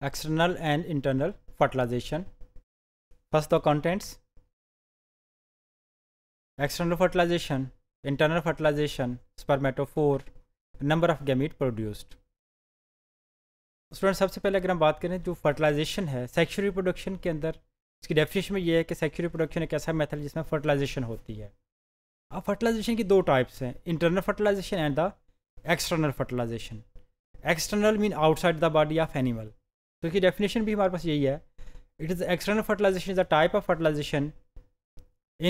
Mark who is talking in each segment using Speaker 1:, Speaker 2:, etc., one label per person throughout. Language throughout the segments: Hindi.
Speaker 1: external and internal fertilization. First the contents, external fertilization, internal fertilization, spermatophore, number of gamete produced student सबसे पहले अगर हम बात करें जो फर्टिलाइजेशन है सेक्शुअल रिप्रोडक्शन के अंदर इसकी डेफिनेशन में ये है कि सेक्शुअल रिप्रोडक्शन एक ऐसा मेथड जिसमें फर्टिलाइजेशन होती है अब फर्टिलाइजेशन की दो टाइप्स हैं internal fertilization and the external fertilization external mean outside the body of animal तो इसकी डेफिनेशन भी हमारे पास यही है it is external fertilization is a type of fertilization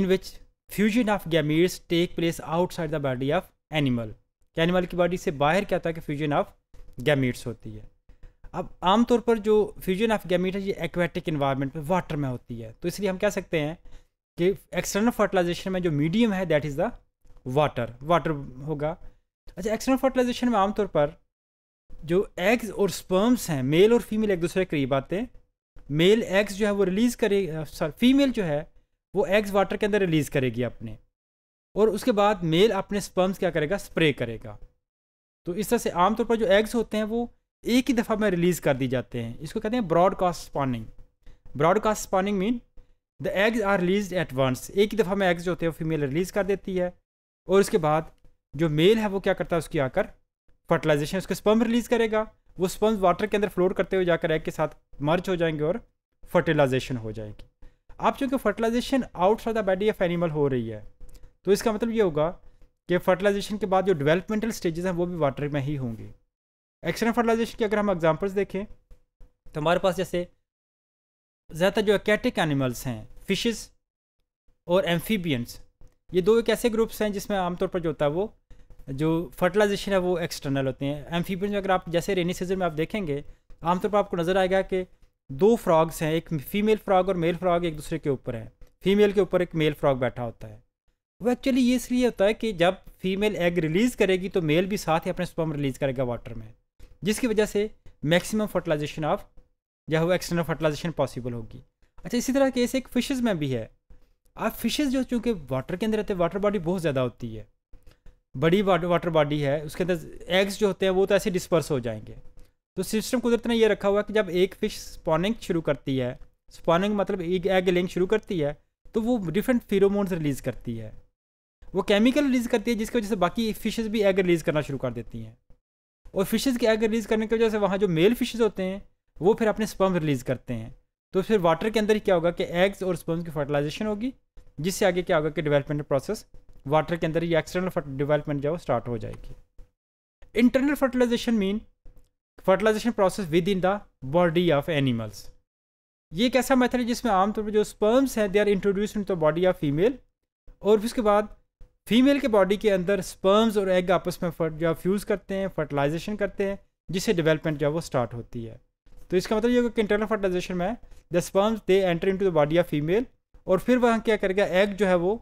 Speaker 1: in which fusion of gametes take place outside the body of animal कि एनिमल की बॉडी से बाहर क्या होता है कि फ्यूजन ऑफ गैमीट्स होती है अब आमतौर पर जो फ्यूजन ऑफ गैमीट है ये एक्वेटिक इन्वायरमेंट में वाटर में होती है तो इसलिए हम कह सकते हैं कि एक्सटर्नल फर्टिलाइजेशन में जो मीडियम है that is the water water होगा अच्छा एक्सटर्नल फर्टिलाइजेशन में आमतौर पर जो एग्स और स्पर्म्स हैं मेल और फीमेल एक दूसरे के करीब आते हैं मेल एग्स जो है वो रिलीज़ करेगी सॉरी फीमेल जो है वो एग्स वाटर के अंदर रिलीज़ करेगी अपने और उसके बाद मेल अपने स्पर्म्स क्या करेगा स्प्रे करेगा तो इस तरह से आमतौर पर जो एग्स होते हैं वो एक ही दफ़ा में रिलीज़ कर दी जाते हैं इसको कहते हैं broadcast spawning broadcast spawning mean the eggs are release at once एक ही दफ़ा में एग्स जो होते हैं वो फीमेल रिलीज़ कर देती है और उसके बाद जो मेल है वो क्या करता है उसकी आकर फर्टिलाइजेशन उसके स्पम रिलीज़ करेगा वो स्पम वाटर के अंदर फ्लोर करते हुए जाकर एग के साथ मर्च हो जाएंगे और फर्टिलाइजेशन हो जाएगी अब चूँकि fertilization out of the body of animal हो रही है तो इसका मतलब ये होगा कि फर्टिलाइजेशन के बाद जो डेवलपमेंटल स्टेजेस हैं वो भी वाटर में ही होंगे एक्सटर्नल फर्टिलाइजेशन की अगर हम एग्जांपल्स देखें तो हमारे पास जैसे ज़्यादातर जो एकेटिक एनिमल्स हैं फिशेस और एम्फीबियंस ये दो एक ऐसे ग्रुप्स हैं जिसमें आमतौर पर जो होता है वो जो फर्टिलाइजेशन है वो एक्सटर्नल होते हैं एम्फीबियंस में अगर आप जैसे रेनी सीजन में आप देखेंगे आमतौर पर आपको नज़र आएगा कि दो फ्रॉग्स हैं एक फीमेल फ्रॉग और मेल फ्रॉग एक दूसरे के ऊपर है फीमेल के ऊपर एक मेल फ्रॉग बैठा होता है वो एक्चुअली ये इसलिए होता है कि जब फीमेल एग रिलीज़ करेगी तो मेल भी साथ ही अपने स्पम रिलीज़ करेगा वाटर में जिसकी वजह से मैक्सिमम फर्टिलाइजेशन ऑफ या वो एक्सटर्नल फर्टिलाइजेशन पॉसिबल होगी अच्छा इसी तरह केस एक फ़िशेज़ में भी है आप फिशेज़ जो चूँकि वाटर के अंदर रहते हैं वाटर बॉडी बहुत ज़्यादा होती है बड़ी वाटर बॉडी है उसके अंदर एग्स जो होते हैं वो तो ऐसे डिस्पर्स हो जाएंगे तो सिस्टम कुदरत ने ये रखा हुआ है कि जब एक फिश स्पॉनिंग शुरू करती है स्पॉनिंग मतलब एक एग लिंग शुरू करती है तो वो डिफरेंट फीरोमोन्स रिलीज़ करती है वो केमिकल रिलीज़ करती है जिसकी वजह से बाकी फिशेज़ भी एग रिलीज़ करना शुरू कर देती हैं और फिशेज़ के एग रिलीज़ करने की वजह से वहाँ जो मेल फिशेज़ होते हैं वो फिर अपने स्पर्म रिलीज़ करते हैं तो फिर वाटर के अंदर ही क्या होगा कि एग्स और स्पर्म्स की फर्टिलाइजेशन होगी जिससे आगे क्या होगा कि डेवलपमेंट प्रोसेस वाटर के अंदर ये एक्सटर्नल डेवलपमेंट जो है स्टार्ट हो जाएगी internal fertilization mean fertilization process within the body of animals ये एक ऐसा मेथड है जिसमें आमतौर पर जो स्पर्म्स हैं they are introduce in the body of female और उसके बाद फीमेल के बॉडी के अंदर स्पर्म्स और एग आपस में जो फ्यूज़ करते हैं फर्टिलाइजेशन करते हैं जिससे डेवलपमेंट जो है वो स्टार्ट होती है तो इसका मतलब ये होगा कि इंटरनल फर्टिलाइजेशन में the sperms they enter into the body of female और फिर वह क्या करेगा एग जो है वो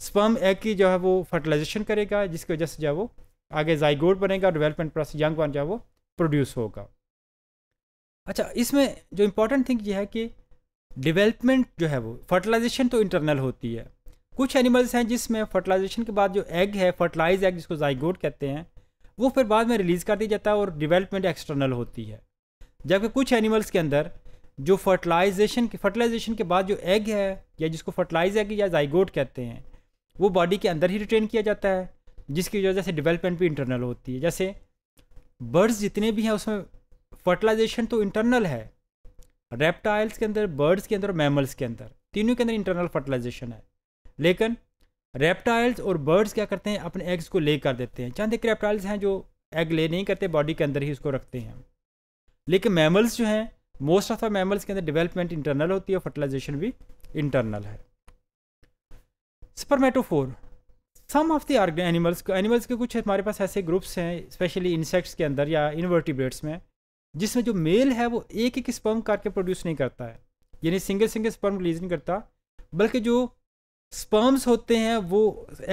Speaker 1: स्पर्म एग की जो है वो फर्टिलाइजेशन करेगा जिसकी वजह से जो है वो आगे जाइगोड बनेगा डेवलपमेंट प्लस यंग वन जो है वो प्रोड्यूस होगा अच्छा इसमें जो इम्पोर्टेंट थिंग ये है कि डेवलपमेंट जो है वो फर्टिलाइजेशन तो इंटरनल होती है कुछ एनिमल्स हैं जिसमें फर्टिलाइजेशन के बाद जो एग है फर्टिलाइज एग जिसको जाइगोड कहते हैं वो फिर बाद में रिलीज़ कर दिया जाता है और डिवेलपमेंट एक्सटर्नल होती है जबकि कुछ एनिमल्स के अंदर जो फर्टिलाइजेशन के फर्टिलाइजेशन के बाद जो एग है या जिसको फर्टिलाइज एग या जाइगोड कहते हैं वो बॉडी के अंदर ही रिटेन किया जाता है जिसकी वजह से डेवलपमेंट भी इंटरनल होती है जैसे बर्ड्स जितने भी हैं उसमें फर्टिलाइजेशन तो इंटरनल है रेप्टाइल्स के अंदर बर्ड्स के अंदर और मैमल्स के अंदर तीनों के अंदर इंटरनल फर्टिलाइजेशन है लेकिन रेप्टाइल्स और बर्ड्स क्या करते हैं अपने एग्स को ले कर देते हैं चंद एक रेप्टाइल्स हैं जो एग ले नहीं करते बॉडी के अंदर ही उसको रखते हैं लेकिन मैमल्स जो हैं मोस्ट ऑफ द मैमल्स के अंदर डेवलपमेंट इंटरनल होती है फर्टिलाइजेशन भी इंटरनल है spermatophore some of the organ animals animals के कुछ हमारे पास ऐसे ग्रुप्स हैं स्पेशली इंसेक्ट्स के अंदर या इनवर्टिब्रेट्स में जिसमें जो मेल है वो एक एक स्पर्म करके प्रोड्यूस नहीं करता है यानी सिंगल सिंगल स्पर्म रिलीज नहीं करता बल्कि जो स्पर्म्स होते हैं वो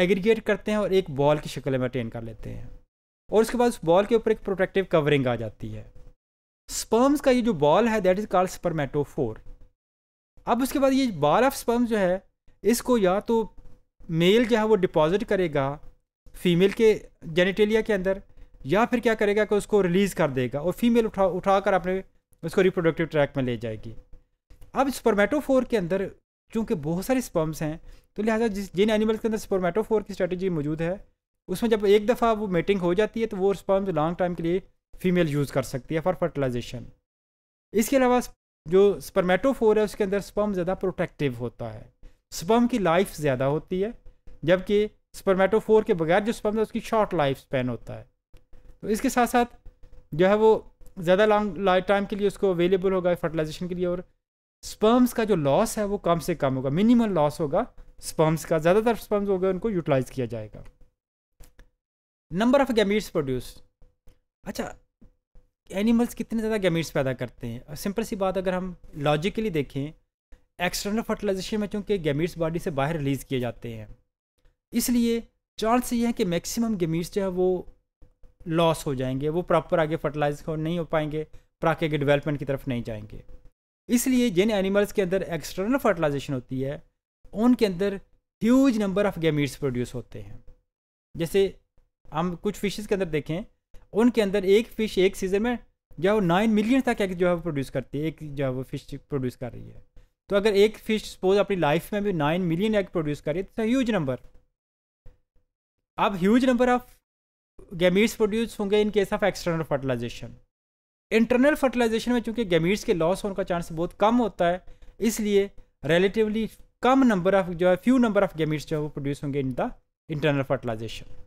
Speaker 1: एग्रीगेट करते हैं और एक बॉल की शक्ल में अटेन कर लेते हैं और उसके बाद उस बॉल के ऊपर एक प्रोटेक्टिव कवरिंग आ जाती है स्पर्म्स का ये जो बॉल है दैट इज़ कॉल्ड स्पर्मेटोफोर अब उसके बाद ये बॉल ऑफ स्पर्म्स जो है इसको या तो मेल जो है वो डिपॉजिट करेगा फीमेल के जेनिटेलिया के अंदर या फिर क्या करेगा कि उसको रिलीज़ कर देगा और फीमेल उठा उठा कर अपने उसको रिप्रोडक्टिव ट्रैक में ले जाएगी अब स्पर्मेटोफोर के अंदर चूँकि बहुत सारे स्पम्स हैं तो लिहाजा जिस जिन एनिमल्स के अंदर स्पर्मेटोफोर की स्ट्रेटजी मौजूद है उसमें जब एक दफ़ा वो मेटिंग हो जाती है तो वो स्पर्म्स लॉन्ग टाइम के लिए फीमेल यूज़ कर सकती है फॉर फर्टिलाइजेशन इसके अलावा जो स्पर्मेटोफोर है उसके अंदर स्पर्म ज़्यादा प्रोटेक्टिव होता है स्पर्म की लाइफ ज़्यादा होती है जबकि स्पर्मेटोफोर के बगैर जो स्पर्म है उसकी शॉर्ट लाइफ स्पेन होता है तो इसके साथ साथ जो है वो ज़्यादा लॉन्ग लाइफ टाइम के लिए उसको अवेलेबल होगा फर्टिलाइजेशन के लिए और स्पर्म्स का जो लॉस है वो कम से कम होगा मिनिमम लॉस होगा स्पर्म्स का ज़्यादातर स्पर्म्स हो गए उनको यूटिलाइज किया जाएगा नंबर ऑफ गैमीट्स प्रोड्यूस अच्छा एनिमल्स कितने ज़्यादा गैमीट्स पैदा करते हैं सिंपल सी बात अगर हम लॉजिकली देखें एक्सटर्नल फर्टिलाइजेशन में चूँकि गेमीट्स बॉडी से बाहर रिलीज़ किए जाते हैं इसलिए चांस ये है कि मैक्सिमम गेमीट्स जो है वो लॉस हो जाएंगे वो प्रॉपर आगे फर्टिलाइज नहीं हो पाएंगे प्राके के डेवलपमेंट की तरफ नहीं जाएंगे इसलिए जिन एनिमल्स के अंदर एक्सटर्नल फर्टिलाइजेशन होती है उनके अंदर huge number of gametes produce होते हैं जैसे हम कुछ फिशेस के अंदर देखें उनके अंदर एक फ़िश एक सीज़न में जो है वो नाइन मिलियन तक एक जो है वो प्रोड्यूस करती है एक जो है वो फिश प्रोड्यूस कर रही है तो अगर एक फिश सपोज अपनी लाइफ में भी नाइन मिलियन एग प्रोड्यूस करे तो ह्यूज नंबर अब huge number of gametes produce होंगे in case of external fertilization internal fertilization में चूंकि गैमीट्स के लॉस होने का चांस बहुत कम होता है इसलिए रिलेटिवली कम नंबर ऑफ जो है फ्यू नंबर ऑफ गैमीट्स जो है वो प्रोड्यूस होंगे इन द इंटरनल फर्टिलाइजेशन